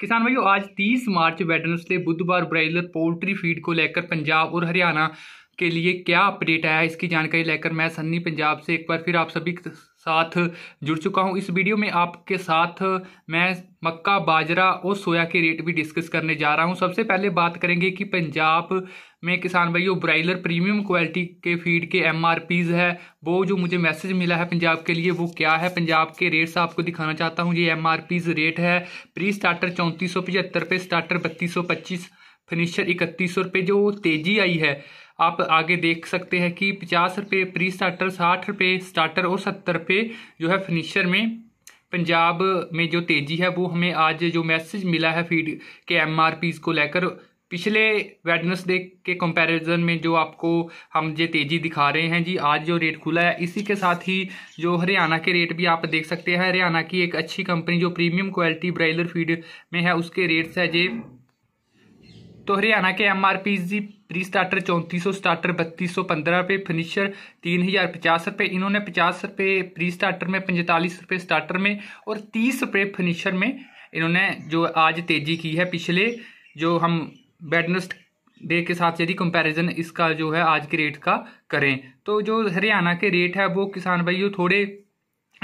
किसान भाइयों आज 30 मार्च वेटनसडे बुधवार ब्रायलर पोल्ट्री फीड को लेकर पंजाब और हरियाणा के लिए क्या अपडेट आया इसकी जानकारी लेकर मैं सन्नी पंजाब से एक बार फिर आप सभी साथ जुड़ चुका हूं इस वीडियो में आपके साथ मैं मक्का बाजरा और सोया के रेट भी डिस्कस करने जा रहा हूं सबसे पहले बात करेंगे कि पंजाब में किसान भाइयों ब्राइलर प्रीमियम क्वालिटी के फीड के एम है वो जो मुझे मैसेज मिला है पंजाब के लिए वो क्या है पंजाब के रेट्स आपको दिखाना चाहता हूँ ये एम रेट है प्री स्टार्टर चौंतीस सौ पचहत्तर पे स्टार्टर बत्तीस सौ पच्चीस फिनिशर इकतीस सौ रुपये जो तेज़ी आई है आप आगे देख सकते हैं कि पचास रुपये प्री स्टार्टर साठ रुपये स्टार्टर और सत्तर रुपये जो है फिनिशर में पंजाब में जो तेज़ी है वो हमें आज जो मैसेज मिला है फीड के एम को लेकर पिछले डे के कंपैरिजन में जो आपको हम जो तेज़ी दिखा रहे हैं जी आज जो रेट खुला है इसी के साथ ही जो हरियाणा के रेट भी आप देख सकते हैं हरियाणा की एक अच्छी कंपनी जो प्रीमियम क्वालिटी ब्राइलर फीड में है उसके रेट्स है जी तो हरियाणा के एम आर पी जी प्री स्टार्टर चौंतीस सौ स्टार्टर बत्तीस सौ पंद्रह रुपये फिनिशर तीन हज़ार पचास रुपये इन्होंने पचास रुपये प्री स्टार्टर में पैंतालीस रुपये स्टार्टर में और तीस रुपये फिनिशर में इन्होंने जो आज तेज़ी की है पिछले जो हम बेडनस्ट डे के साथ यदि कंपैरिजन इसका जो है आज के रेट का करें तो जो हरियाणा के रेट है वो किसान भाइयों थोड़े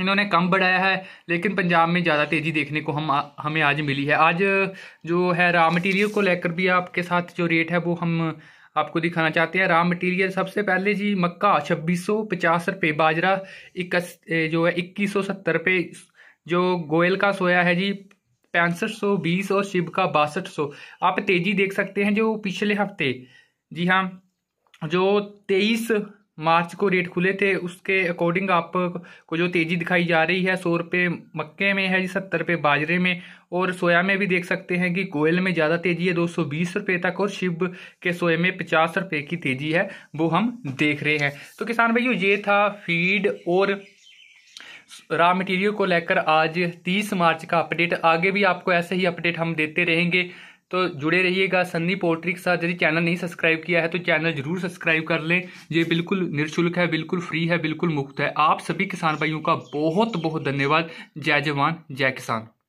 इन्होंने कम बढ़ाया है लेकिन पंजाब में ज़्यादा तेज़ी देखने को हम हमें आज मिली है आज जो है रॉ मटेरियल को लेकर भी आपके साथ जो रेट है वो हम आपको दिखाना चाहते हैं रॉ मटेरियल सबसे पहले जी मक्का छब्बीस सौ पचास रुपये बाजरा इक्स जो है इक्कीस सौ सत्तर रुपये जो गोयल का सोया है जी पैंसठ सौ बीस और शिव का बासठ सौ आप तेज़ी देख सकते हैं जो पिछले हफ्ते जी हाँ जो तेईस मार्च को रेट खुले थे उसके अकॉर्डिंग आपको जो तेज़ी दिखाई जा रही है सौ रुपये मक्के में है जी सत्तर रुपये बाजरे में और सोया में भी देख सकते हैं कि कोयल में ज़्यादा तेज़ी है दो सौ बीस रुपये तक और शिव के सोए में पचास रुपये की तेज़ी है वो हम देख रहे हैं तो किसान भाइयों ये था फीड और रॉ मटेरियल को लेकर आज तीस मार्च का अपडेट आगे भी आपको ऐसे ही अपडेट हम देते रहेंगे तो जुड़े रहिएगा सन्नी पोल्ट्री के साथ यदि चैनल नहीं सब्सक्राइब किया है तो चैनल जरूर सब्सक्राइब कर लें ये बिल्कुल निःशुल्क है बिल्कुल फ्री है बिल्कुल मुफ्त है आप सभी किसान भाइयों का बहुत बहुत धन्यवाद जय जवान जय किसान